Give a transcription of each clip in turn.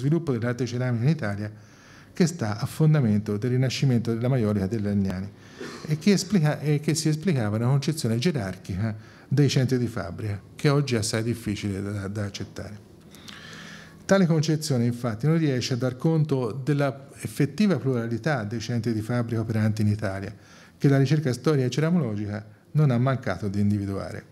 sviluppo dell'arte ceramica in Italia che sta a fondamento del rinascimento della maiolica degli Agnani e che, esplica, e che si esplicava una concezione gerarchica dei centri di fabbrica che oggi è assai difficile da, da accettare. Tale concezione infatti non riesce a dar conto dell'effettiva pluralità dei centri di fabbrica operanti in Italia che la ricerca storica e ceramologica non ha mancato di individuare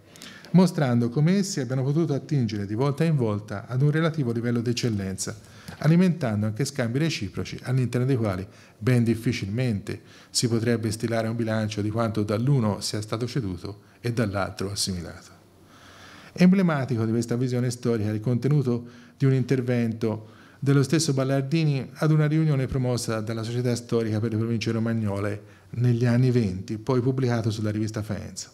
mostrando come essi abbiano potuto attingere di volta in volta ad un relativo livello di eccellenza, alimentando anche scambi reciproci all'interno dei quali ben difficilmente si potrebbe stilare un bilancio di quanto dall'uno sia stato ceduto e dall'altro assimilato. Emblematico di questa visione storica è il contenuto di un intervento dello stesso Ballardini ad una riunione promossa dalla Società Storica per le Province Romagnole negli anni 20, poi pubblicato sulla rivista Faenza.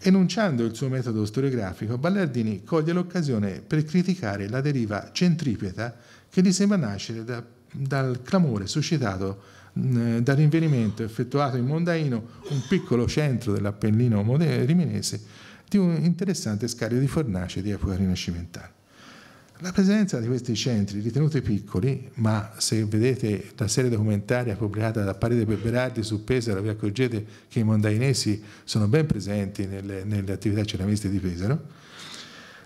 Enunciando il suo metodo storiografico, Ballardini coglie l'occasione per criticare la deriva centripeta che gli sembra nascere da, dal clamore suscitato dal rinvenimento effettuato in Mondaino, un piccolo centro dell'Appennino riminese, di un interessante scarico di fornace di epoca rinascimentale. La presenza di questi centri, ritenuti piccoli, ma se vedete la serie documentaria pubblicata da Paride Beberardi su Pesaro, vi accorgete che i mondainesi sono ben presenti nelle, nelle attività ceramistiche di Pesaro,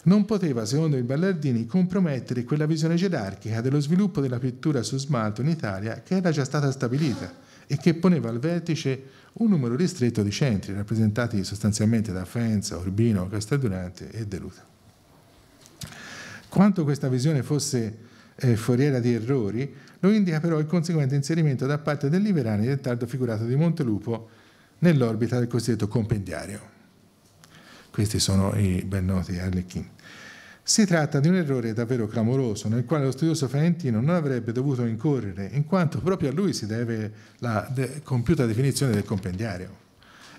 non poteva, secondo il Ballardini, compromettere quella visione gerarchica dello sviluppo della pittura su smalto in Italia che era già stata stabilita e che poneva al vertice un numero ristretto di centri, rappresentati sostanzialmente da Faenza, Urbino, Casteldurante e De Quanto questa visione fosse eh, foriera di errori, lo indica però il conseguente inserimento da parte del Liberani del tardo figurato di Montelupo nell'orbita del cosiddetto compendiario. Questi sono i ben noti Arlecchini. Si tratta di un errore davvero clamoroso nel quale lo studioso Ferentino non avrebbe dovuto incorrere, in quanto proprio a lui si deve la de compiuta definizione del compendiario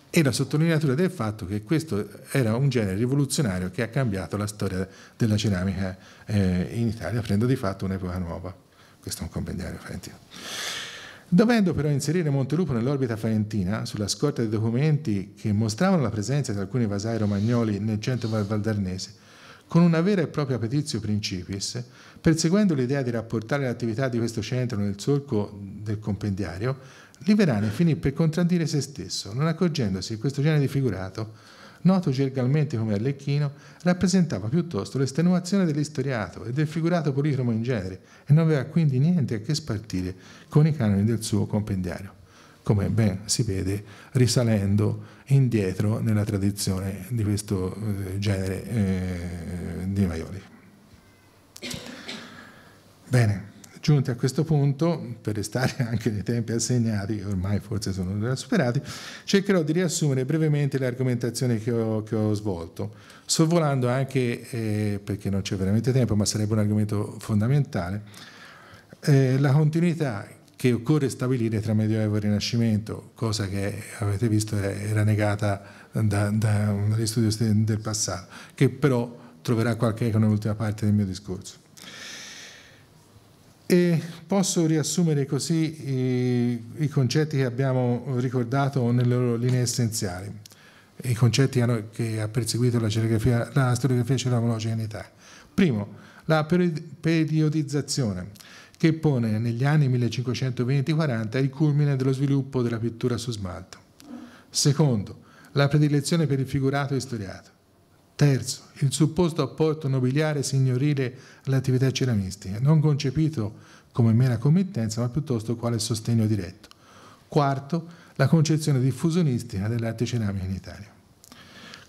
e la sottolineatura del fatto che questo era un genere rivoluzionario che ha cambiato la storia della ceramica eh, in Italia, aprendo di fatto un'epoca nuova. Questo è un compendiario Ferentino. Dovendo però inserire Montelupo nell'orbita faentina, sulla scorta dei documenti che mostravano la presenza di alcuni vasai romagnoli nel centro valdarnese, con una vera e propria petizio principis, perseguendo l'idea di rapportare l'attività di questo centro nel solco del compendiario, Liverani finì per contraddire se stesso, non accorgendosi che questo genere di figurato noto gergalmente come Arlecchino, rappresentava piuttosto l'estenuazione dell'istoriato e del figurato policromo in genere e non aveva quindi niente a che spartire con i canoni del suo compendiario, come ben si vede risalendo indietro nella tradizione di questo eh, genere eh, di Maioli. Bene. Giunti a questo punto, per restare anche nei tempi assegnati, ormai forse sono già superati, cercherò di riassumere brevemente le argomentazioni che ho, che ho svolto, sorvolando anche, eh, perché non c'è veramente tempo, ma sarebbe un argomento fondamentale, eh, la continuità che occorre stabilire tra Medioevo e Rinascimento, cosa che avete visto era negata da, da, dagli studi del passato, che però troverà qualche eco nell'ultima parte del mio discorso. E posso riassumere così i, i, concetti che abbiamo ricordato nelle loro linee essenziali, i concetti che ha perseguito la, la storiografia cellulogica in Italia. Primo, la periodizzazione, che pone negli anni 1520-40 il culmine dello sviluppo della pittura su smalto. Secondo, la predilezione per il figurato e storiato. Terzo, il supposto apporto nobiliare e signorile all'attività ceramistica, non concepito come mera committenza, ma piuttosto quale sostegno diretto. Quarto, la concezione diffusionistica dell'arte ceramica in Italia.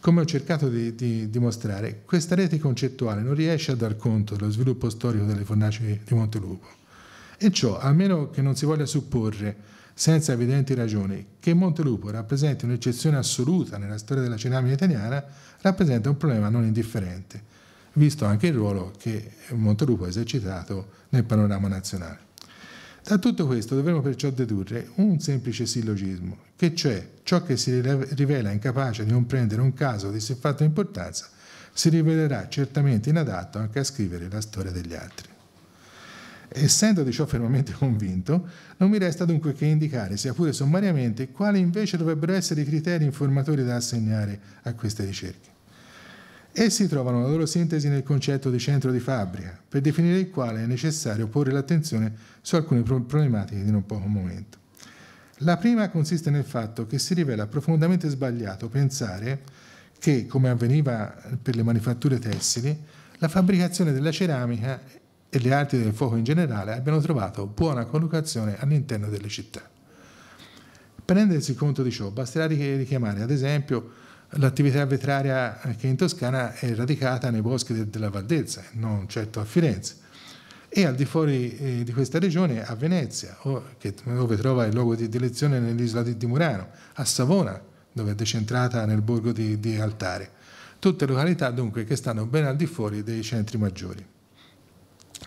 Come ho cercato di, di, dimostrare, questa rete concettuale non riesce a dar conto dello sviluppo storico delle fornaci di Montelupo. E ciò, a meno che non si voglia supporre senza evidenti ragioni, che Montelupo rappresenti un'eccezione assoluta nella storia della ceramica italiana, rappresenta un problema non indifferente, visto anche il ruolo che Montelupo ha esercitato nel panorama nazionale. Da tutto questo dovremmo perciò dedurre un semplice sillogismo, che cioè ciò che si rivela incapace di non prendere un caso di siffatta importanza si rivelerà certamente inadatto anche a scrivere la storia degli altri. Essendo di ciò fermamente convinto, non mi resta dunque che indicare, sia pure sommariamente, quali invece dovrebbero essere i criteri informatori da assegnare a queste ricerche. Essi trovano la loro sintesi nel concetto di centro di fabbrica, per definire il quale è necessario porre l'attenzione su alcune problematiche di non poco momento. La prima consiste nel fatto che si rivela profondamente sbagliato pensare che, come avveniva per le manifatture tessili, la fabbricazione della ceramica e le arti del fuoco in generale abbiano trovato buona collocazione all'interno delle città. Per rendersi conto di ciò basterà richiamare ad esempio l'attività vetraria che in Toscana è radicata nei boschi de della Valdezza, non certo a Firenze, e al di fuori eh, di questa regione a Venezia, che, dove trova il luogo di, di elezione nell'isola di, di, Murano, a Savona, dove è decentrata nel borgo di, di Altare. Tutte località dunque che stanno ben al di fuori dei centri maggiori.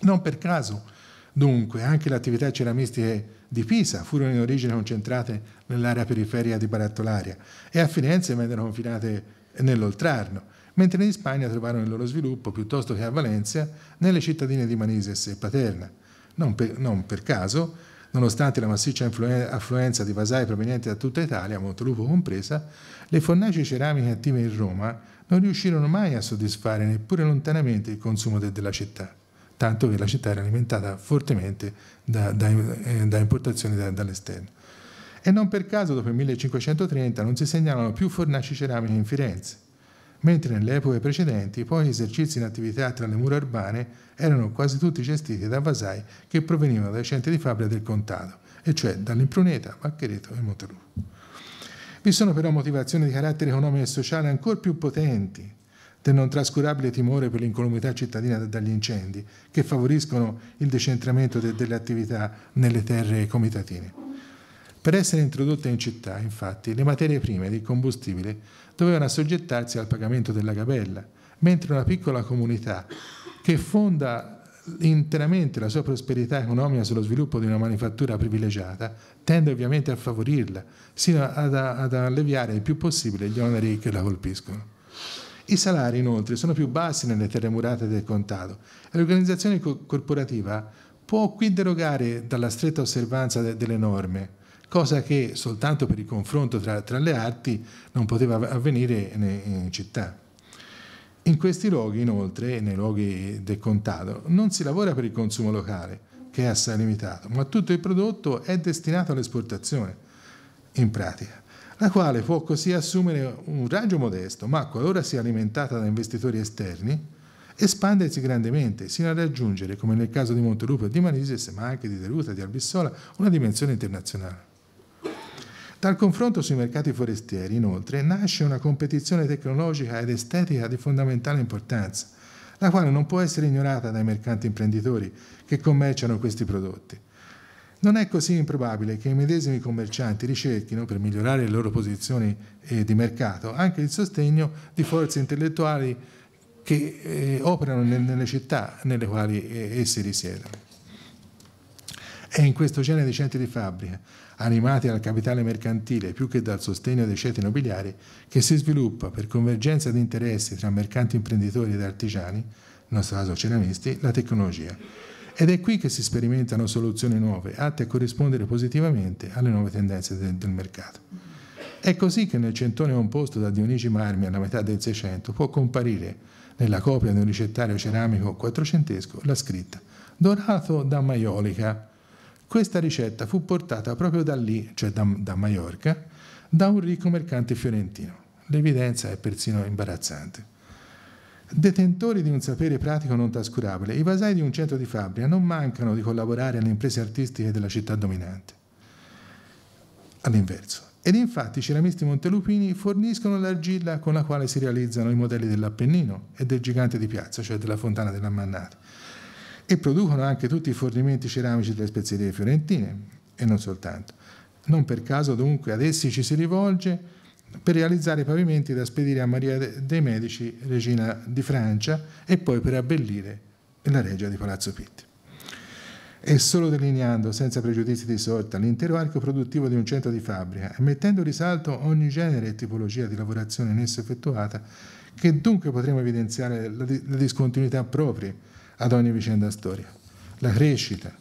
Non per caso, dunque, anche le attività ceramistiche di Pisa furono in origine concentrate nell'area periferica di Barattolaria e a Firenze vennero confinate nell'Oltrarno, mentre in Spagna trovarono il loro sviluppo, piuttosto che a Valencia, nelle cittadine di Manises e Paterna. Non per, non per caso, nonostante la massiccia affluenza di vasai provenienti da tutta Italia, Montelupo compresa, le fornaci ceramiche attive in Roma non riuscirono mai a soddisfare neppure lontanamente il consumo de della città tanto che la città era alimentata fortemente da, da, eh, da importazioni da, dall'esterno. E non per caso dopo il 1530 non si segnalano più fornaci ceramiche in Firenze, mentre nelle epoche precedenti poi gli esercizi in attività tra le mura urbane erano quasi tutti gestiti da vasai che provenivano dai centri di fabbrica del contado, e cioè dall'Impruneta, Vacchereto e Montelupo. Vi sono però motivazioni di carattere economico e sociale ancora più potenti, del non trascurabile timore per l'incolumità cittadina dagli incendi, che favoriscono il decentramento de delle attività nelle terre comitatine. Per essere introdotte in città, infatti, le materie prime di combustibile dovevano assoggettarsi al pagamento della gabella, mentre una piccola comunità che fonda interamente la sua prosperità economica sullo sviluppo di una manifattura privilegiata tende ovviamente a favorirla, sino ad, ad alleviare il più possibile gli oneri che la colpiscono. I salari inoltre sono più bassi nelle terre murate del contado e l'organizzazione co- corporativa può qui derogare dalla stretta osservanza de- delle norme, cosa che soltanto per il confronto tra, tra le arti non poteva avvenire in, in città. In questi luoghi, inoltre, nei luoghi del contado, non si lavora per il consumo locale, che è assai limitato, ma tutto il prodotto è destinato all'esportazione, in pratica la quale può così assumere un raggio modesto, ma qualora sia alimentata da investitori esterni, espandersi grandemente, sino a raggiungere, come nel caso di Montelupo e di Manises, ma anche di Deruta e di Albissola, una dimensione internazionale. Dal confronto sui mercati forestieri, inoltre, nasce una competizione tecnologica ed estetica di fondamentale importanza, la quale non può essere ignorata dai mercanti imprenditori che commerciano questi prodotti. Non è così improbabile che i medesimi commercianti ricerchino, per migliorare le loro posizioni eh, di mercato, anche il sostegno di forze intellettuali che eh, operano nel, nelle città nelle quali eh, essi risiedono. È in questo genere di centri di fabbrica, animati dal capitale mercantile più che dal sostegno dei ceti nobiliari, che si sviluppa per convergenza di interessi tra mercanti imprenditori ed artigiani, nel nostro caso ceramisti, la tecnologia ed è qui che si sperimentano soluzioni nuove, atte a corrispondere positivamente alle nuove tendenze del, del mercato. È così che nel centone composto da Dionigi Marmi alla metà del Seicento può comparire nella copia di un ricettario ceramico quattrocentesco la scritta Dorato da Maiolica. Questa ricetta fu portata proprio da lì, cioè da, da Maiorca, da un ricco mercante fiorentino. L'evidenza è persino imbarazzante. Detentori di un sapere pratico non trascurabile, i vasai di un centro di fabbrica non mancano di collaborare alle imprese artistiche della città dominante. All'inverso. Ed infatti i ceramisti montelupini forniscono l'argilla con la quale si realizzano i modelli dell'Appennino e del gigante di piazza, cioè della fontana dell'Ammannata, e producono anche tutti i fornimenti ceramici delle spezierie fiorentine, e non soltanto. Non per caso dunque ad essi ci si rivolge per realizzare i pavimenti da spedire a Maria dei Medici, regina di Francia, e poi per abbellire la regia di Palazzo Pitti. E solo delineando, senza pregiudizi di sorta, l'intero arco produttivo di un centro di fabbrica e mettendo in risalto ogni genere e tipologia di lavorazione in esso effettuata, che dunque potremo evidenziare le discontinuità proprie ad ogni vicenda storia. la crescita,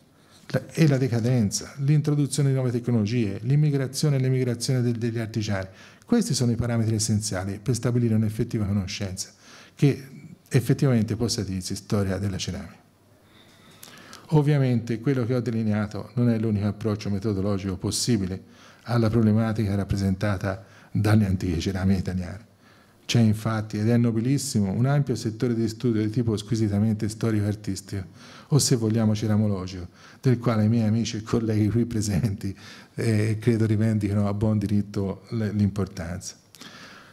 e la decadenza, l'introduzione di nuove tecnologie, l'immigrazione e l'emigrazione degli artigiani, questi sono i parametri essenziali per stabilire un'effettiva conoscenza che effettivamente possa dirsi storia della ceramica. Ovviamente quello che ho delineato non è l'unico approccio metodologico possibile alla problematica rappresentata dalle antiche ceramiche italiane. C'è infatti, ed è nobilissimo, un ampio settore di studio di tipo squisitamente storico-artistico, o se vogliamo ceramologico, del quale i miei amici e colleghi qui presenti eh, credo rivendicano a buon diritto l'importanza.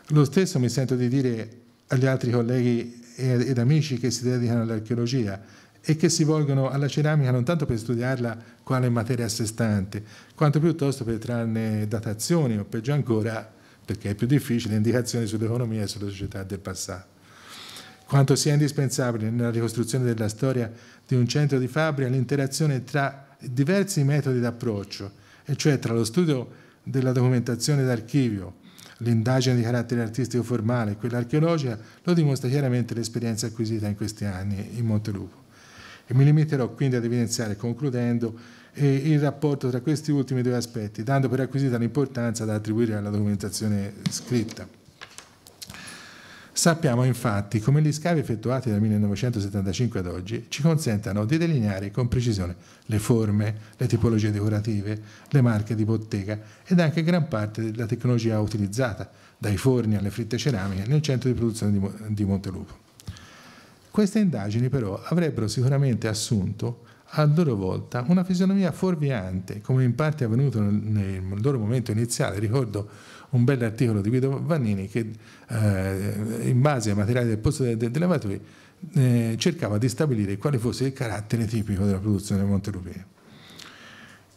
Lo stesso mi sento di dire agli altri colleghi ed amici che si dedicano all'archeologia e che si volgono alla ceramica non tanto per studiarla quale materia a sé stante, quanto piuttosto per trarne datazioni o peggio ancora perché è più difficile, indicazioni sull'economia e sulla società del passato. Quanto sia indispensabile nella ricostruzione della storia di un centro di Fabria l'interazione tra diversi metodi d'approccio, e cioè tra lo studio della documentazione d'archivio, l'indagine di carattere artistico formale e quella archeologica, lo dimostra chiaramente l'esperienza acquisita in questi anni in Montelupo. E mi limiterò quindi ad evidenziare, concludendo, eh, il rapporto tra questi ultimi due aspetti, dando per acquisita l'importanza da attribuire alla documentazione scritta. Sappiamo infatti come gli scavi effettuati dal 1975 ad oggi ci consentano di delineare con precisione le forme, le tipologie decorative, le marche di bottega ed anche gran parte della tecnologia utilizzata, dai forni alle fritte ceramiche, nel centro di produzione di, Montelupo. Queste indagini però avrebbero sicuramente assunto a loro volta una fisionomia fuorviante, come in parte è avvenuto nel, loro momento iniziale. Ricordo un bell'articolo di Guido Vannini che eh, in base ai materiali del posto dei, dei, dei lavatori eh, cercava di stabilire quale fosse il carattere tipico della produzione del Montelupino.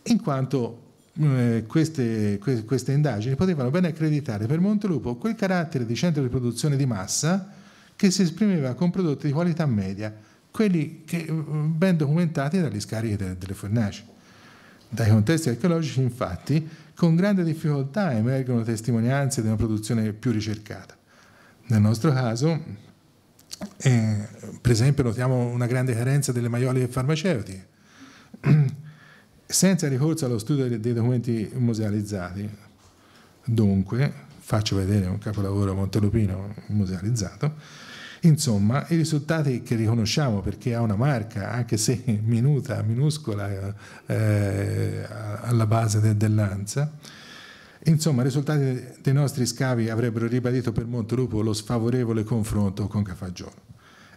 In quanto eh, queste, queste indagini potevano ben accreditare per Montelupo quel carattere di centro di produzione di massa che si esprimeva con prodotti di qualità media, quelli che, eh, ben documentati dagli scarichi delle, delle fornaci. Dai contesti archeologici, infatti, con grande difficoltà emergono testimonianze di una produzione più ricercata. Nel nostro caso, eh, per esempio, notiamo una grande carenza delle maioliche farmaceutiche. Senza ricorso allo studio dei documenti musealizzati, dunque, faccio vedere un capolavoro montelupino musealizzato, Insomma, i risultati che riconosciamo perché ha una marca, anche se minuta, minuscola, eh, alla base de, dell'ANSA, insomma, i risultati dei nostri scavi avrebbero ribadito per Montelupo lo sfavorevole confronto con Cafaggiolo.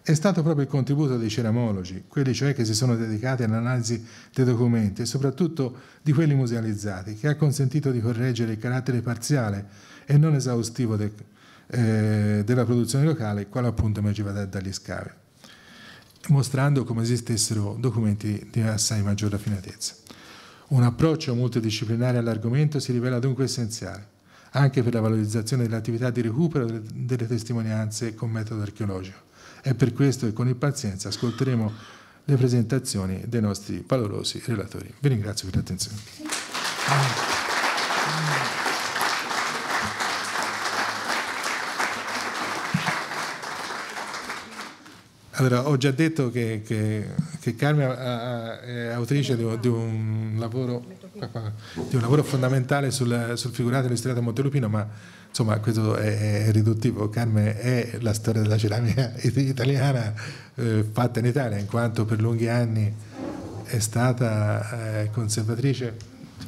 È stato proprio il contributo dei ceramologi, quelli cioè che si sono dedicati all'analisi dei documenti e soprattutto di quelli musealizzati, che ha consentito di correggere il carattere parziale e non esaustivo del eh, della produzione locale, quale appunto emergeva da, dagli scavi, mostrando come esistessero documenti di assai maggior raffinatezza. Un approccio multidisciplinare all'argomento si rivela dunque essenziale, anche per la valorizzazione dell'attività di recupero delle, delle testimonianze con metodo archeologico. È per questo che con impazienza ascolteremo le presentazioni dei nostri valorosi relatori. Vi ringrazio per l'attenzione. Allora, ho già detto che, che, che Carmen è autrice di, di, un lavoro, di, un lavoro, fondamentale sul, sul figurato illustrato a Montelupino, ma insomma questo è, è riduttivo. Carmen è la storia della ceramica italiana eh, fatta in Italia, in quanto per lunghi anni è stata eh, conservatrice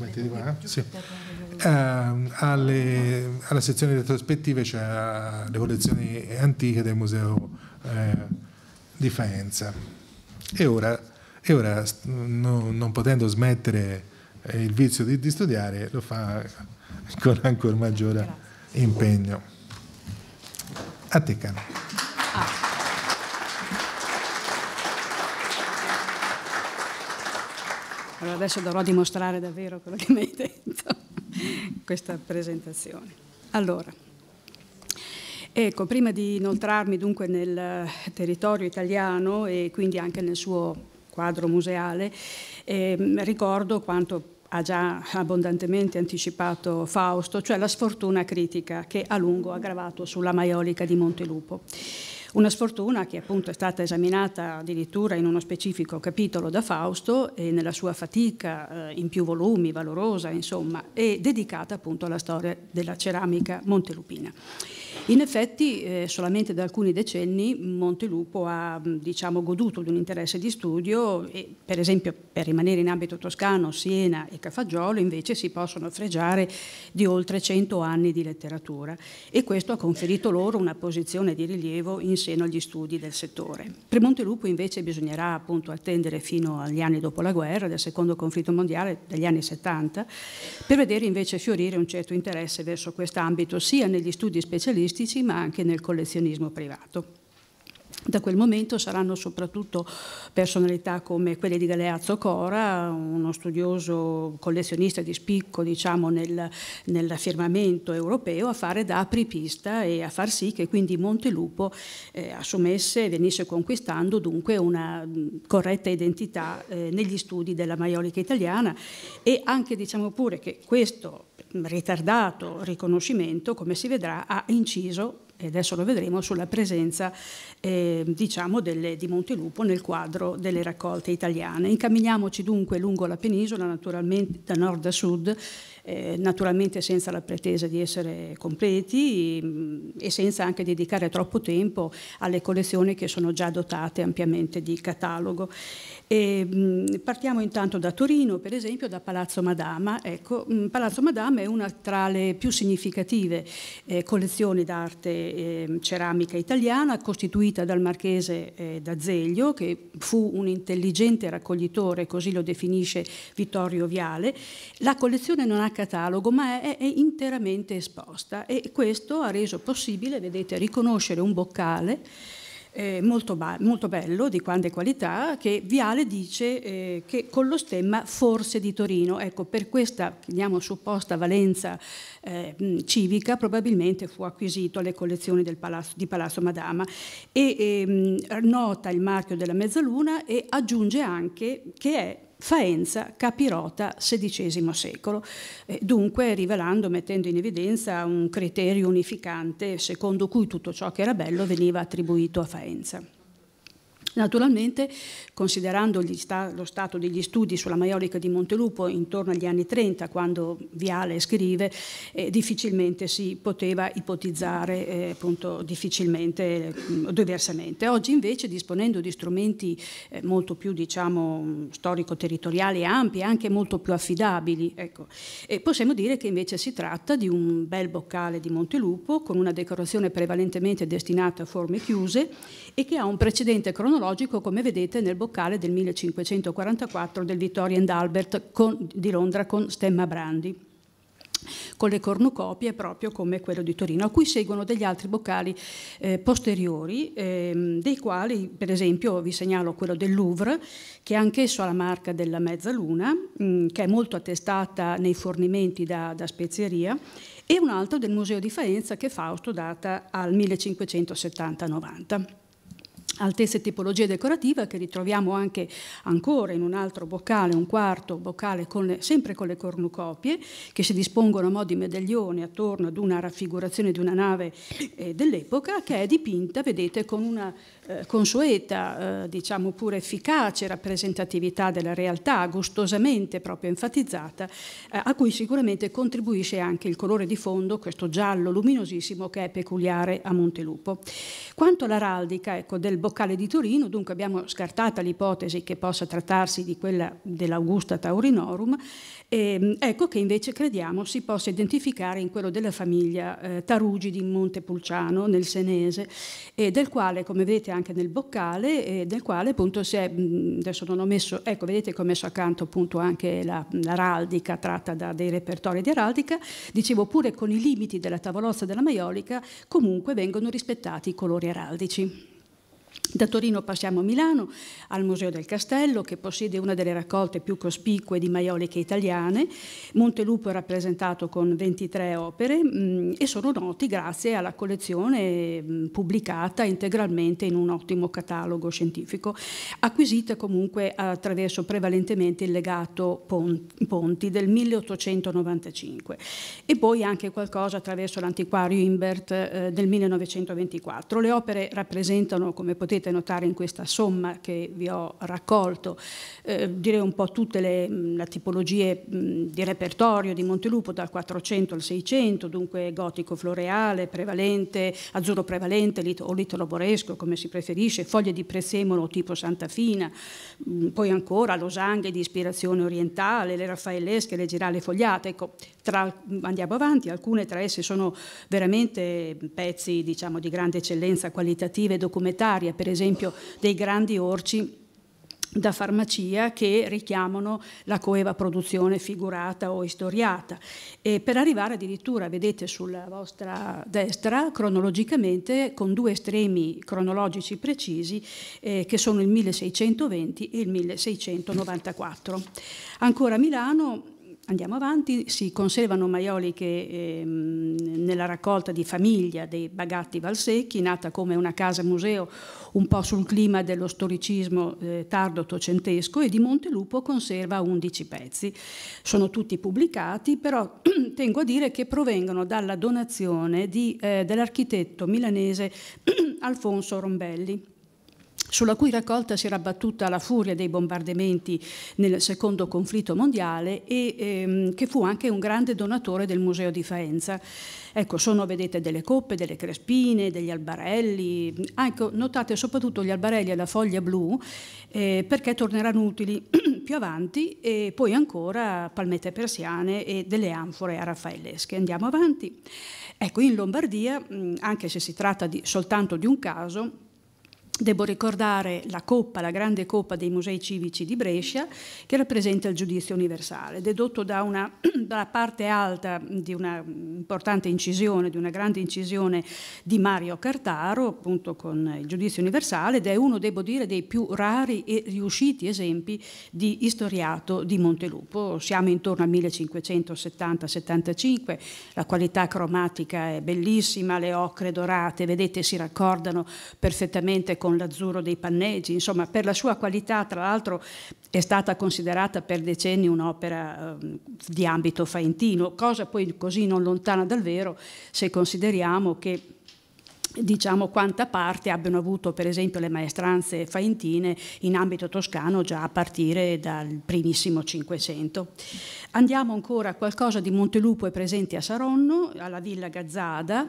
eh? sì. eh, alle, alla sezione retrospettive, cioè le collezioni antiche del museo. Eh, di Faenza. E ora, e ora no, non potendo smettere eh, il vizio di, di, studiare, lo fa con ancora maggiore Grazie. impegno. A te, Cano. Ah. Allora adesso dovrò dimostrare davvero quello che mi hai detto questa presentazione. Allora, Ecco, prima di inoltrarmi dunque nel eh, territorio italiano e quindi anche nel suo quadro museale, eh, ricordo quanto ha già abbondantemente anticipato Fausto, cioè la sfortuna critica che a lungo ha gravato sulla maiolica di Montelupo. Una sfortuna che appunto è stata esaminata addirittura in uno specifico capitolo da Fausto e nella sua fatica eh, in più volumi, valorosa insomma, e dedicata appunto alla storia della ceramica montelupina. In effetti eh, solamente da alcuni decenni Montelupo ha mm, diciamo, goduto di un interesse di studio e per esempio per rimanere in ambito toscano Siena e Cafaggiolo invece si possono fregiare di oltre 100 anni di letteratura e questo ha conferito loro una posizione di rilievo in seno agli studi del settore. Per Montelupo invece bisognerà appunto attendere fino agli anni dopo la guerra del secondo conflitto mondiale degli anni 70 per vedere invece fiorire un certo interesse verso quest'ambito sia negli studi specialisti artistici ma anche nel collezionismo privato. Da quel momento saranno soprattutto personalità come quelle di Galeazzo Cora, uno studioso collezionista di spicco diciamo, nel, nell'affermamento europeo, a fare da apripista e a far sì che quindi Montelupo eh, assumesse e venisse conquistando dunque una corretta identità eh, negli studi della maiolica italiana e anche diciamo pure che questo ritardato riconoscimento, come si vedrà, ha inciso e adesso lo vedremo, sulla presenza eh, diciamo delle, di Montelupo nel quadro delle raccolte italiane. Incamminiamoci dunque lungo la penisola, naturalmente da nord a sud, eh, naturalmente senza la pretesa di essere completi mm, e senza anche dedicare troppo tempo alle collezioni che sono già dotate ampiamente di catalogo. E, mh, mm, partiamo intanto da Torino, per esempio da Palazzo Madama. Ecco, mh, mm, Palazzo Madama è una tra le più significative eh, collezioni d'arte eh, ceramica italiana costituita dal marchese eh, d'Azeglio, che fu un intelligente raccoglitore, così lo definisce Vittorio Viale. La collezione non ha catalogo, ma è, è, interamente esposta e questo ha reso possibile, vedete, riconoscere un boccale eh, molto, molto, bello, di grande qualità, che Viale dice eh, che con lo stemma forse di Torino. Ecco, per questa chiamiamo, supposta valenza eh, civica probabilmente fu acquisito alle collezioni Palazzo, di Palazzo Madama. E ehm, nota il marchio della mezzaluna e aggiunge anche che è Faenza, Capirota, XVI secolo, eh, dunque rivelando, mettendo in evidenza un criterio unificante secondo cui tutto ciò che era bello veniva attribuito a Faenza. Naturalmente, considerando sta lo stato degli studi sulla maiolica di Montelupo intorno agli anni 30, quando Viale scrive, eh, difficilmente si poteva ipotizzare, eh, appunto, difficilmente, eh, diversamente. Oggi invece, disponendo di strumenti eh, molto più, diciamo, storico-territoriali ampi e anche molto più affidabili, ecco, possiamo dire che invece si tratta di un bel boccale di Montelupo con una decorazione prevalentemente destinata a forme chiuse e che ha un precedente cronologico tecnologico, come vedete nel boccale del 1544 del Vittoria and Albert con, di Londra con Stemma Brandi con le cornucopie proprio come quello di Torino, a cui seguono degli altri boccali eh, posteriori, ehm, dei quali per esempio vi segnalo quello del Louvre, che anch'esso ha la marca della mezzaluna, mh, mm, che è molto attestata nei fornimenti da, da spezieria, e un altro del Museo di Faenza che Fausto data al 1570-90 e tipologie decorative che ritroviamo anche ancora in un altro boccale, un quarto boccale con le, sempre con le cornucopie che si dispongono a mo' di medaglione attorno ad una raffigurazione di una nave eh, dell'epoca che è dipinta, vedete, con una eh, consueta, eh, diciamo pure efficace rappresentatività della realtà, gustosamente proprio enfatizzata, eh, a cui sicuramente contribuisce anche il colore di fondo, questo giallo luminosissimo che è peculiare a Montelupo. Quanto all'araldica ecco, del boccale di Torino, dunque abbiamo scartata l'ipotesi che possa trattarsi di quella dell'Augusta Taurinorum, ehm, ecco che invece crediamo si possa identificare in quello della famiglia eh, Tarugi di Montepulciano nel Senese, e del quale, come vedete, presente anche nel boccale e eh, nel quale appunto si è, adesso non ho messo, ecco vedete che ho messo accanto appunto anche la, l'araldica tratta da dei repertori di araldica, dicevo pure con i limiti della tavolozza della maiolica comunque vengono rispettati i colori araldici. Da Torino passiamo a Milano, al Museo del Castello, che possiede una delle raccolte più cospicue di maioliche italiane. Montelupo è rappresentato con 23 opere mh, mm, e sono noti grazie alla collezione mh, mm, pubblicata integralmente in un ottimo catalogo scientifico, acquisita comunque attraverso prevalentemente il legato pon Ponti del 1895 e poi anche qualcosa attraverso l'antiquario Imbert eh, del 1924. Le opere rappresentano, come potete notare in questa somma che vi ho raccolto, eh, direi un po' tutte le mh, mm, tipologie mh, mm, di repertorio di Montelupo dal 400 al 600, dunque gotico floreale, prevalente, azzurro prevalente lit o litoloboresco come si preferisce, foglie di prezzemolo tipo Santa Fina, mh, mm, poi ancora losanghe di ispirazione orientale, le raffaellesche, le girale fogliate, ecco, tra, andiamo avanti, alcune tra esse sono veramente pezzi diciamo, di grande eccellenza qualitativa e documentaria, varie, per esempio dei grandi orci da farmacia che richiamano la coeva produzione figurata o istoriata. E per arrivare addirittura, vedete sulla vostra destra, cronologicamente, con due estremi cronologici precisi, eh, che sono il 1620 e il 1694. Ancora a Milano andiamo avanti, si conservano maioliche ehm, nella raccolta di famiglia dei Bagatti Valsecchi, nata come una casa museo un po' sul clima dello storicismo eh, tardo ottocentesco e di Montelupo conserva 11 pezzi. Sono tutti pubblicati, però tengo a dire che provengono dalla donazione eh, dell'architetto milanese Alfonso Rombelli sulla cui raccolta si era battuta la furia dei bombardamenti nel secondo conflitto mondiale e ehm, che fu anche un grande donatore del Museo di Faenza. Ecco, sono, vedete, delle coppe, delle crespine, degli albarelli, anche, ecco, notate soprattutto gli albarelli alla foglia blu eh, perché torneranno utili più avanti e poi ancora palmette persiane e delle anfore a raffaellesche. Andiamo avanti. Ecco, in Lombardia, anche se si tratta di, soltanto di un caso, Devo ricordare la Coppa, la grande Coppa dei Musei Civici di Brescia, che rappresenta il giudizio universale, dedotto da una, dalla parte alta di una importante incisione, di una grande incisione di Mario Cartaro, appunto con il giudizio universale, ed è uno, devo dire, dei più rari e riusciti esempi di istoriato di Montelupo. Siamo intorno al 1570-75, la qualità cromatica è bellissima, le ocre dorate, vedete, si raccordano perfettamente con l'azzurro dei panneggi, insomma per la sua qualità tra l'altro è stata considerata per decenni un'opera eh, di ambito faentino, cosa poi così non lontana dal vero se consideriamo che diciamo quanta parte abbiano avuto per esempio le maestranze faentine in ambito toscano già a partire dal primissimo Cinquecento. Andiamo ancora a qualcosa di Montelupo è presente a Saronno, alla villa Gazzada,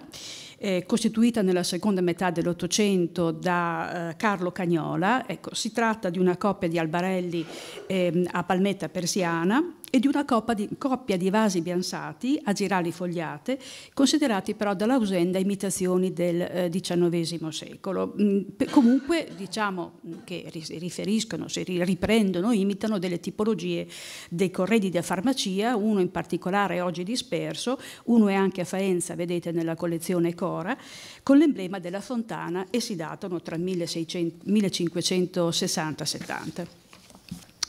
eh, costituita nella seconda metà dell'Ottocento da eh, Carlo Cagnola. Ecco, si tratta di una coppia di albarelli eh, a palmetta persiana e di una di, coppia di vasi biansati a girali fogliate, considerati però dall'ausenda imitazioni del eh, XIX secolo. Mm, per, comunque diciamo mm, che si riferiscono, si riprendono, imitano delle tipologie dei corredi da farmacia, uno in particolare oggi disperso, uno è anche a Faenza, vedete nella collezione Cora, con l'emblema della fontana e si datano tra 1600, 1560 e 70.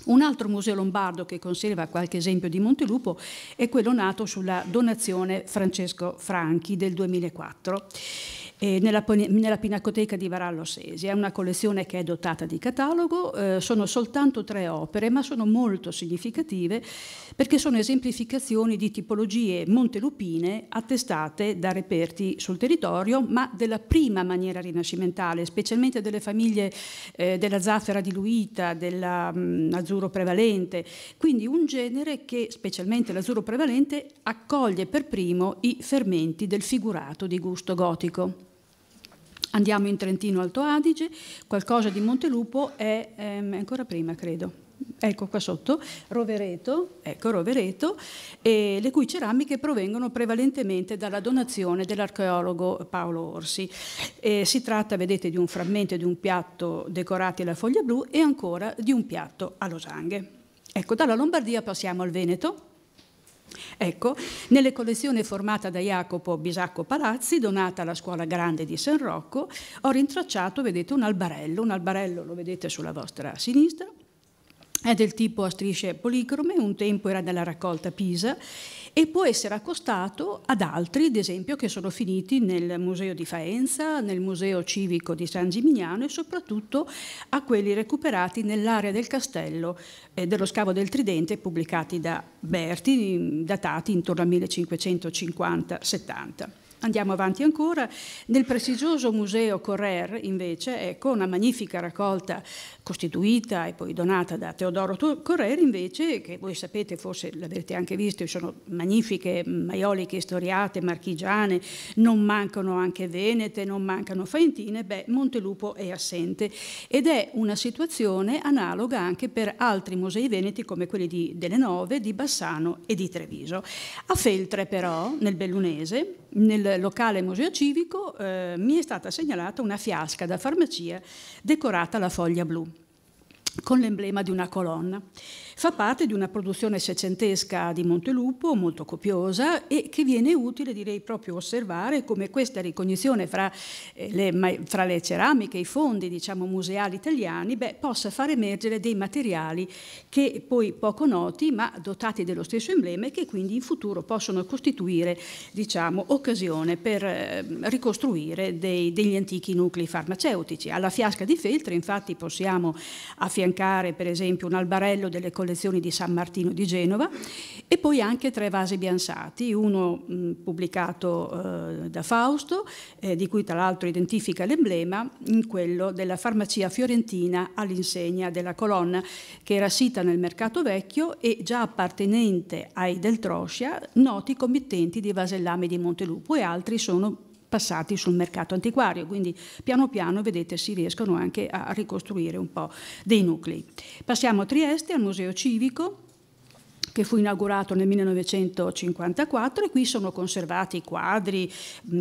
Un altro museo lombardo che conserva qualche esempio di Montelupo è quello nato sulla donazione Francesco Franchi del 2004 eh, nella, nella, Pinacoteca di Varallo Sesi. È una collezione che è dotata di catalogo, eh, sono soltanto tre opere, ma sono molto significative perché sono esemplificazioni di tipologie montelupine attestate da reperti sul territorio, ma della prima maniera rinascimentale, specialmente delle famiglie eh, della zaffera diluita, dell'azzurro mm, prevalente. Quindi un genere che, specialmente l'azzurro prevalente, accoglie per primo i fermenti del figurato di gusto gotico. Andiamo in Trentino Alto Adige, qualcosa di Montelupo è ehm, ancora prima, credo. Ecco qua sotto, Rovereto, ecco Rovereto, eh, le cui ceramiche provengono prevalentemente dalla donazione dell'archeologo Paolo Orsi. Eh, si tratta, vedete, di un frammento di un piatto decorati alla foglia blu e ancora di un piatto a losanghe. Ecco, dalla Lombardia passiamo al Veneto Ecco, nelle collezioni formata da Jacopo Bisacco Palazzi, donata alla Scuola Grande di San Rocco, ho rintracciato, vedete, un albarello, un albarello lo vedete sulla vostra sinistra, è del tipo a strisce policrome, un tempo era della raccolta Pisa e può essere accostato ad altri, ad esempio, che sono finiti nel Museo di Faenza, nel Museo Civico di San Gimignano e soprattutto a quelli recuperati nell'area del castello eh, dello scavo del Tridente pubblicati da Berti, datati intorno al 1550-70. Andiamo avanti ancora. Nel prestigioso museo Correr, invece, ecco una magnifica raccolta costituita e poi donata da Teodoro Correri invece, che voi sapete, forse l'avete anche visto, sono magnifiche mm, maioliche storiate, marchigiane, non mancano anche venete, non mancano faentine, beh, Montelupo è assente ed è una situazione analoga anche per altri musei veneti come quelli di, delle Nove, di Bassano e di Treviso. A Feltre però, nel Bellunese, nel locale museo civico, eh, mi è stata segnalata una fiasca da farmacia decorata alla foglia blu con l'emblema di una colonna. Fa parte di una produzione secentesca di Montelupo, molto copiosa, e che viene utile, direi, proprio osservare come questa ricognizione fra eh, le, fra le ceramiche, i fondi diciamo, museali italiani, beh, possa far emergere dei materiali che poi poco noti, ma dotati dello stesso emblema e che quindi in futuro possono costituire diciamo, occasione per ehm, ricostruire dei, degli antichi nuclei farmaceutici. Alla fiasca di Feltre, infatti, possiamo affiancare, per esempio, un albarello delle collezioni collezioni di San Martino di Genova e poi anche tre vasi bianciati, uno mh, pubblicato eh, da Fausto, eh, di cui tra l'altro identifica l'emblema, in quello della farmacia fiorentina all'insegna della colonna, che era sita nel mercato vecchio e già appartenente ai del Troscia, noti committenti di Vasellame di Montelupo e altri sono passati sul mercato antiquario, quindi piano piano vedete si riescono anche a ricostruire un po' dei nuclei. Passiamo a Trieste, al Museo Civico, che fu inaugurato nel 1954 e qui sono conservati quadri,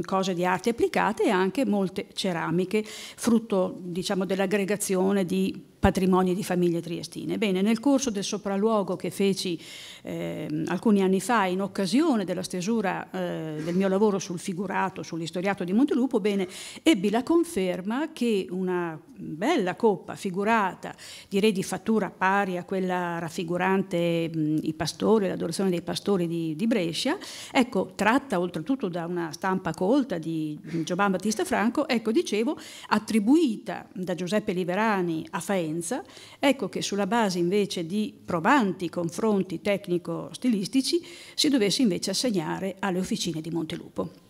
cose di arte applicate e anche molte ceramiche, frutto diciamo, dell'aggregazione di patrimoni di famiglie triestine. Bene, nel corso del sopralluogo che feci eh, alcuni anni fa in occasione della stesura eh, del mio lavoro sul figurato, sull'istoriato di Montelupo, bene, ebbi la conferma che una bella coppa figurata, direi di fattura pari a quella raffigurante mh, i pastori, l'adorazione dei pastori di, di, Brescia, ecco, tratta oltretutto da una stampa colta di Giovan Battista Franco, ecco, dicevo, attribuita da Giuseppe Liberani a Faenza, differenza, ecco che sulla base invece di provanti confronti tecnico-stilistici si dovesse invece assegnare alle officine di Montelupo.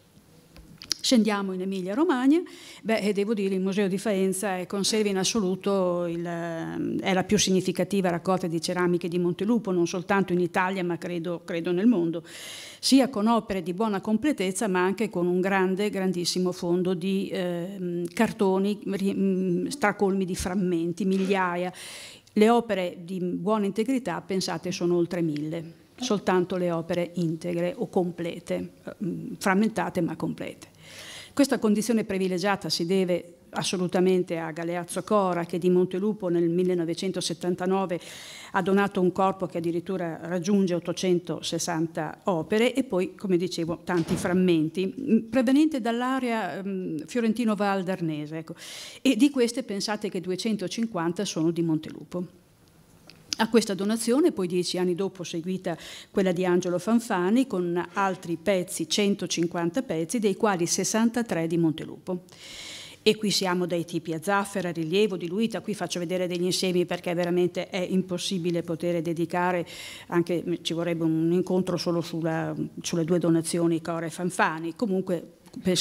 Scendiamo in Emilia-Romagna beh, e eh, devo dire che il Museo di Faenza conserva in assoluto il, eh, è la più significativa raccolta di ceramiche di Montelupo, non soltanto in Italia ma credo, credo nel mondo, sia con opere di buona completezza ma anche con un grande, grandissimo fondo di eh, cartoni mm, stracolmi di frammenti, migliaia. Le opere di buona integrità, pensate, sono oltre mille, soltanto le opere integre o complete, eh, mm, frammentate ma complete. Questa condizione privilegiata si deve assolutamente a Galeazzo Cora che di Montelupo nel 1979 ha donato un corpo che addirittura raggiunge 860 opere e poi come dicevo tanti frammenti mm, provenienti dall'area mm, fiorentino-valdarnese ecco. e di queste pensate che 250 sono di Montelupo. A questa donazione, poi dieci anni dopo, seguita quella di Angelo Fanfani con altri pezzi, 150 pezzi, dei quali 63 di Montelupo. E qui siamo dai tipi a zaffera, rilievo, diluita, qui faccio vedere degli insiemi perché veramente è impossibile poter dedicare, anche ci vorrebbe un incontro solo sulla, sulle due donazioni Core e Fanfani, comunque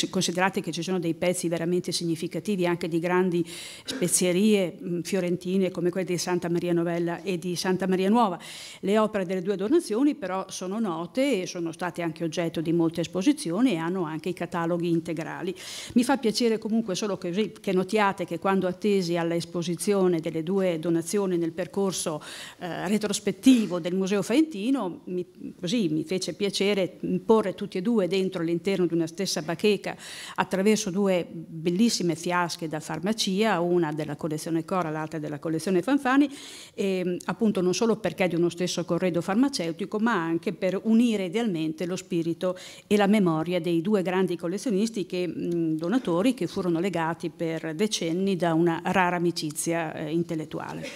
considerate che ci sono dei pezzi veramente significativi anche di grandi spezierie mm, fiorentine come quelle di Santa Maria Novella e di Santa Maria Nuova. Le opere delle due donazioni però sono note e sono state anche oggetto di molte esposizioni e hanno anche i cataloghi integrali. Mi fa piacere comunque solo che, che notiate che quando attesi all'esposizione delle due donazioni nel percorso eh, retrospettivo del Museo Faentino, mi, così mi fece piacere mm, porre tutti e due dentro all'interno di una stessa bacchetta Bacheca attraverso due bellissime fiasche da farmacia, una della collezione Cora, l'altra della collezione Fanfani, e, ehm, appunto non solo perché di uno stesso corredo farmaceutico, ma anche per unire idealmente lo spirito e la memoria dei due grandi collezionisti che, donatori che furono legati per decenni da una rara amicizia eh, intellettuale.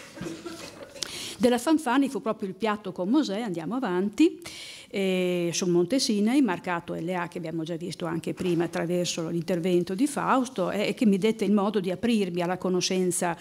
Della Fanfani fu proprio il piatto con Mosè, andiamo avanti, eh, sul Monte Sinai, marcato LA che abbiamo già visto anche prima attraverso l'intervento di Fausto e che mi dette il modo di aprirmi alla conoscenza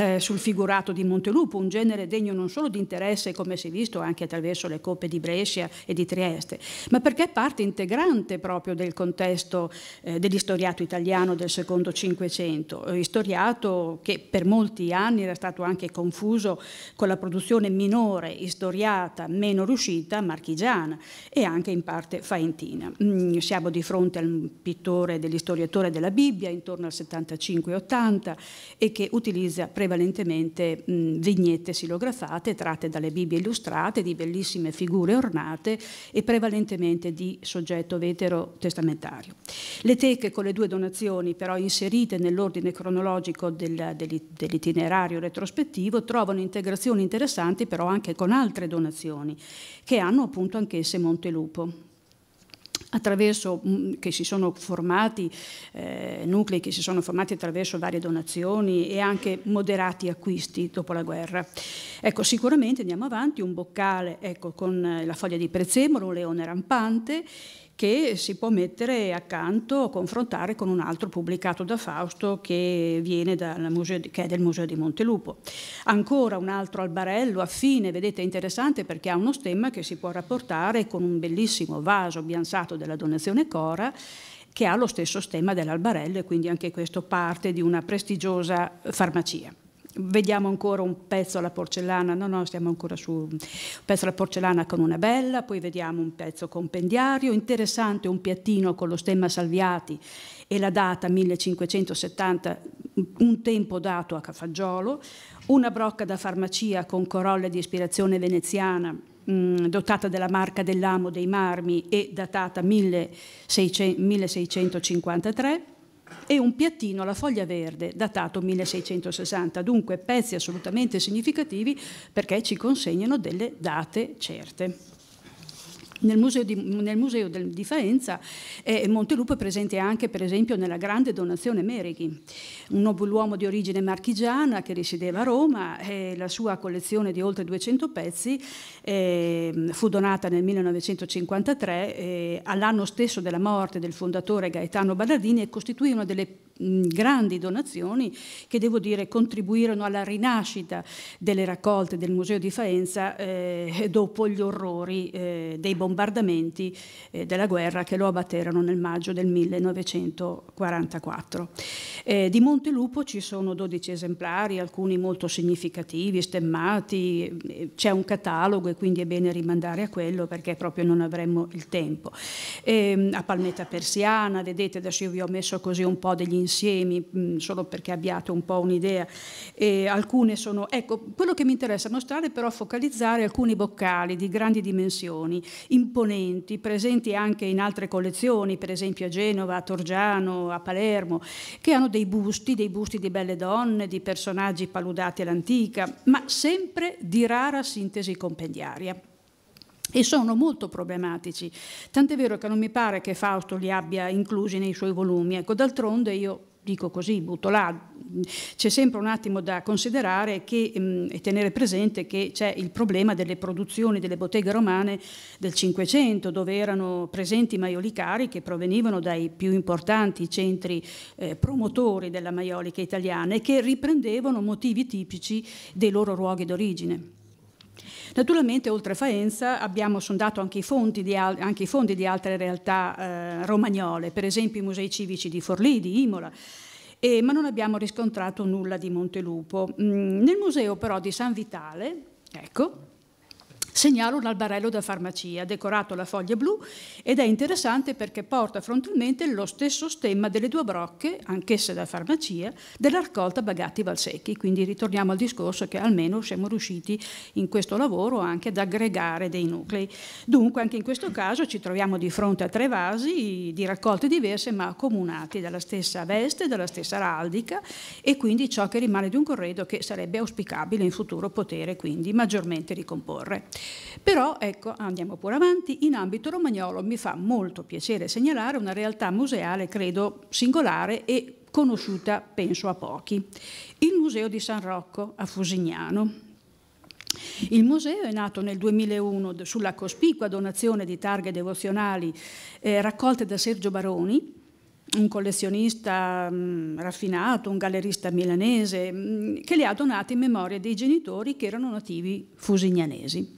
eh, sul figurato di Montelupo, un genere degno non solo di interesse come si è visto anche attraverso le coppe di Brescia e di Trieste, ma perché è parte integrante proprio del contesto eh, dell'istoriato italiano del secondo Cinquecento, eh, istoriato che per molti anni era stato anche confuso con la produzione minore, istoriata, meno riuscita, marchigiana toscana e anche in parte faentina. Mm, siamo di fronte al pittore dell'istoriatore della Bibbia intorno al 75-80 e che utilizza prevalentemente mm, vignette silografate tratte dalle Bibbie illustrate di bellissime figure ornate e prevalentemente di soggetto vetero testamentario. Le teche con le due donazioni però inserite nell'ordine cronologico del, dell'itinerario retrospettivo trovano integrazioni interessanti però anche con altre donazioni che hanno appunto anch'esse Esse Montelupo attraverso mm, che si sono formati eh, nuclei che si sono formati attraverso varie donazioni e anche moderati acquisti dopo la guerra. Ecco, sicuramente andiamo avanti, un boccale ecco, con la foglia di prezzemolo, un leone rampante che si può mettere accanto, confrontare con un altro pubblicato da Fausto che, di, che è del Museo di Montelupo. Ancora un altro albarello affine, vedete, è interessante perché ha uno stemma che si può rapportare con un bellissimo vaso bianzato della donazione Cora che ha lo stesso stemma dell'albarello e quindi anche questo parte di una prestigiosa farmacia. Vediamo ancora un pezzo alla porcellana, no, no, stiamo ancora su un pezzo alla porcellana con una bella, poi vediamo un pezzo compendiario, interessante un piattino con lo stemma Salviati e la data 1570, un tempo dato a Cafaggiolo, una brocca da farmacia con corolle di ispirazione veneziana mm, dotata della marca dell'amo dei marmi e datata 1653 e un piattino alla foglia verde datato 1660, dunque pezzi assolutamente significativi perché ci consegnano delle date certe. Nel museo, di, nel museo, di, Faenza eh, Montelupo è presente anche per esempio nella grande donazione Merighi, un nobuluomo di origine marchigiana che risiedeva a Roma e eh, la sua collezione di oltre 200 pezzi eh, fu donata nel 1953 eh, all'anno stesso della morte del fondatore Gaetano Ballardini e costituì una delle Mm, grandi donazioni che devo dire contribuirono alla rinascita delle raccolte del Museo di Faenza eh, dopo gli orrori eh, dei bombardamenti eh, della guerra che lo abbatterono nel maggio del 1944. Eh, di Montelupo ci sono 12 esemplari, alcuni molto significativi, stemmati, eh, c'è un catalogo e quindi è bene rimandare a quello perché proprio non avremmo il tempo. Ehm, a Palmetta Persiana, vedete adesso io vi ho messo così un po' degli insiemi, mm, solo perché abbiate un po' un'idea. alcune sono, ecco, quello che mi interessa mostrare però focalizzare alcuni boccali di grandi dimensioni, imponenti, presenti anche in altre collezioni, per esempio a Genova, a Torgiano, a Palermo, che hanno dei busti, dei busti di belle donne, di personaggi paludati all'antica, ma sempre di rara sintesi compendiaria e sono molto problematici, tant'è vero che non mi pare che Fausto li abbia inclusi nei suoi volumi. Ecco, d'altronde io dico così, butto là, c'è sempre un attimo da considerare che, mh, e tenere presente che c'è il problema delle produzioni delle botteghe romane del Cinquecento, dove erano presenti maiolicari che provenivano dai più importanti centri eh, promotori della maiolica italiana e che riprendevano motivi tipici dei loro luoghi d'origine. Naturalmente oltre Faenza abbiamo sondato anche i fondi di, al anche i fondi di altre realtà eh, romagnole, per esempio i musei civici di Forlì, di Imola, eh, ma non abbiamo riscontrato nulla di Montelupo. Mm, nel museo però di San Vitale, ecco, Segnalo un albarello da farmacia, decorato alla foglia blu, ed è interessante perché porta frontalmente lo stesso stemma delle due brocche, anch'esse da farmacia, della raccolta Bagatti Valsecchi. Quindi ritorniamo al discorso che almeno siamo riusciti in questo lavoro anche ad aggregare dei nuclei. Dunque anche in questo caso ci troviamo di fronte a tre vasi di raccolte diverse ma accomunati dalla stessa veste, dalla stessa araldica e quindi ciò che rimane di un corredo che sarebbe auspicabile in futuro potere quindi maggiormente ricomporre. Però ecco, andiamo pure avanti, in ambito romagnolo mi fa molto piacere segnalare una realtà museale credo singolare e conosciuta penso a pochi, il Museo di San Rocco a Fusignano. Il museo è nato nel 2001 sulla cospicua donazione di targhe devozionali eh, raccolte da Sergio Baroni, un collezionista mh, mm, raffinato, un gallerista milanese, mh, mm, che le ha donate in memoria dei genitori che erano nativi fusignanesi.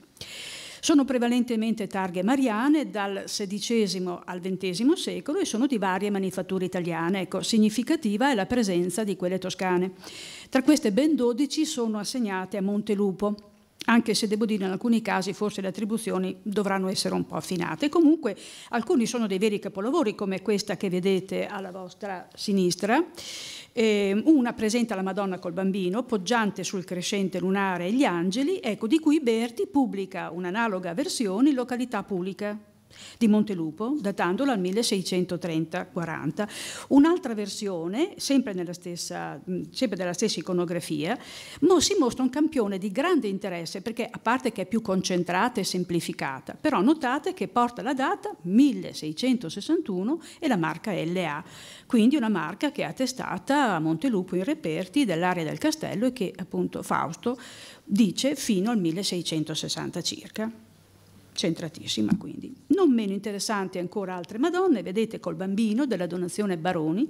Sono prevalentemente targhe mariane dal XVI al XX secolo e sono di varie manifatture italiane. Ecco, significativa è la presenza di quelle toscane. Tra queste ben 12 sono assegnate a Montelupo, anche se devo dire in alcuni casi forse le attribuzioni dovranno essere un po' affinate. Comunque alcuni sono dei veri capolavori come questa che vedete alla vostra sinistra eh, una presenta la Madonna col bambino, poggiante sul crescente lunare e gli angeli, ecco di cui Berti pubblica un'analoga versione in località pubblica di Montelupo, datandolo al 1630-40. Un'altra versione, sempre, stessa, mm, sempre, della stessa iconografia, si mostra un campione di grande interesse perché, a parte che è più concentrata e semplificata, però notate che porta la data 1661 e la marca LA, quindi una marca che è attestata a Montelupo in reperti dell'area del castello e che appunto Fausto dice fino al 1660 circa centratissima quindi. Non meno interessanti ancora altre Madonne, vedete col bambino della donazione Baroni,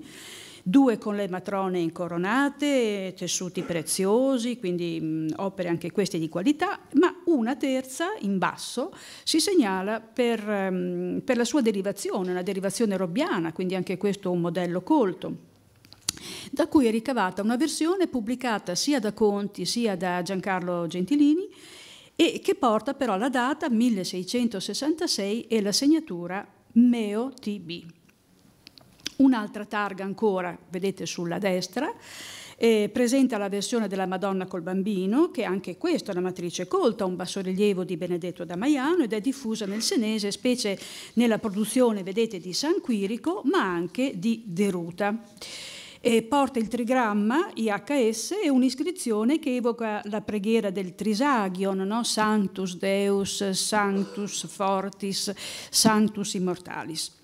due con le matrone incoronate, tessuti preziosi, quindi mh, opere anche queste di qualità, ma una terza in basso si segnala per, mh, per la sua derivazione, una derivazione robbiana, quindi anche questo un modello colto da cui è ricavata una versione pubblicata sia da Conti sia da Giancarlo Gentilini, e che porta però la data 1666 e la segnatura Meo TB. Un'altra targa ancora, vedete sulla destra, eh, presenta la versione della Madonna col bambino, che anche questa è una matrice colta, un bassorilievo di Benedetto da Maiano ed è diffusa nel senese, specie nella produzione, vedete, di San Quirico, ma anche di Deruta. E porta il trigramma IHS e un'iscrizione che evoca la preghiera del Trisagion, no? Sanctus Deus, Sanctus Fortis, Sanctus Immortalis.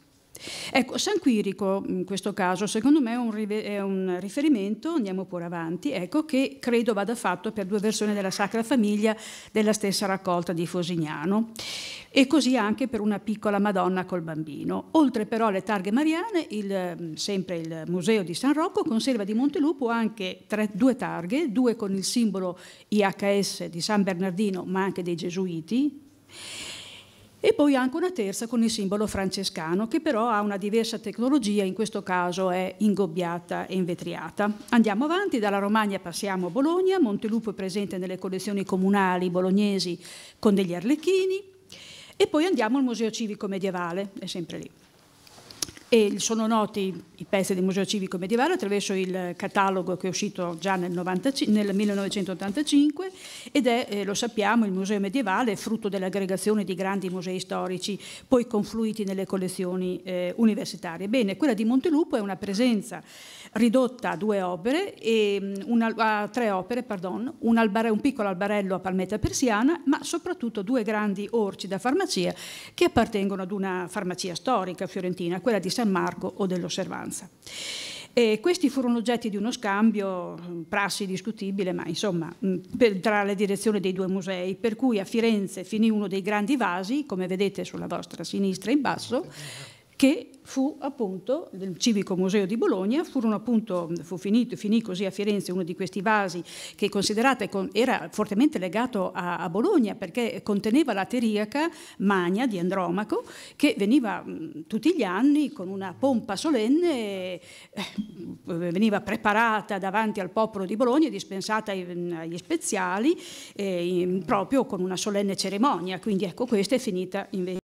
Ecco, San Quirico in questo caso secondo me è un, è un riferimento, andiamo pure avanti, ecco, che credo vada fatto per due versioni della Sacra Famiglia della stessa raccolta di Fosignano e così anche per una piccola Madonna col bambino. Oltre però alle targhe mariane, il, mm, sempre il Museo di San Rocco conserva di Montelupo anche tre, due targhe, due con il simbolo IHS di San Bernardino, ma anche dei Gesuiti e poi anche una terza con il simbolo francescano che però ha una diversa tecnologia, in questo caso è ingobbiata e invetriata. Andiamo avanti, dalla Romagna passiamo a Bologna, Montelupo è presente nelle collezioni comunali bolognesi con degli arlecchini, e poi andiamo al Museo Civico Medievale, è sempre lì e sono noti i pezzi del Museo Civico Medievale attraverso il catalogo che è uscito già nel, 95, nel 1985 ed è, eh, lo sappiamo, il Museo Medievale frutto dell'aggregazione di grandi musei storici poi confluiti nelle collezioni eh, universitarie. Bene, quella di Montelupo è una presenza ridotta a due opere, e, mm, una, a tre opere, pardon, un, albare, un piccolo albarello a palmetta persiana, ma soprattutto due grandi orci da farmacia che appartengono ad una farmacia storica fiorentina, quella di San San Marco o dell'osservanza. E questi furono oggetti di uno scambio, mm, prassi discutibile, ma insomma, mm, per, tra le direzioni dei due musei, per cui a Firenze finì uno dei grandi vasi, come vedete sulla vostra sinistra in basso, che fu appunto nel Civico Museo di Bologna, appunto, fu finito, finì così a Firenze uno di questi vasi che considerate con, era fortemente legato a, a, Bologna perché conteneva la teriaca magna di Andromaco che veniva mh, tutti gli anni con una pompa solenne, eh, veniva preparata davanti al popolo di Bologna, dispensata agli speziali eh, in, proprio con una solenne cerimonia, quindi ecco questa è finita invece.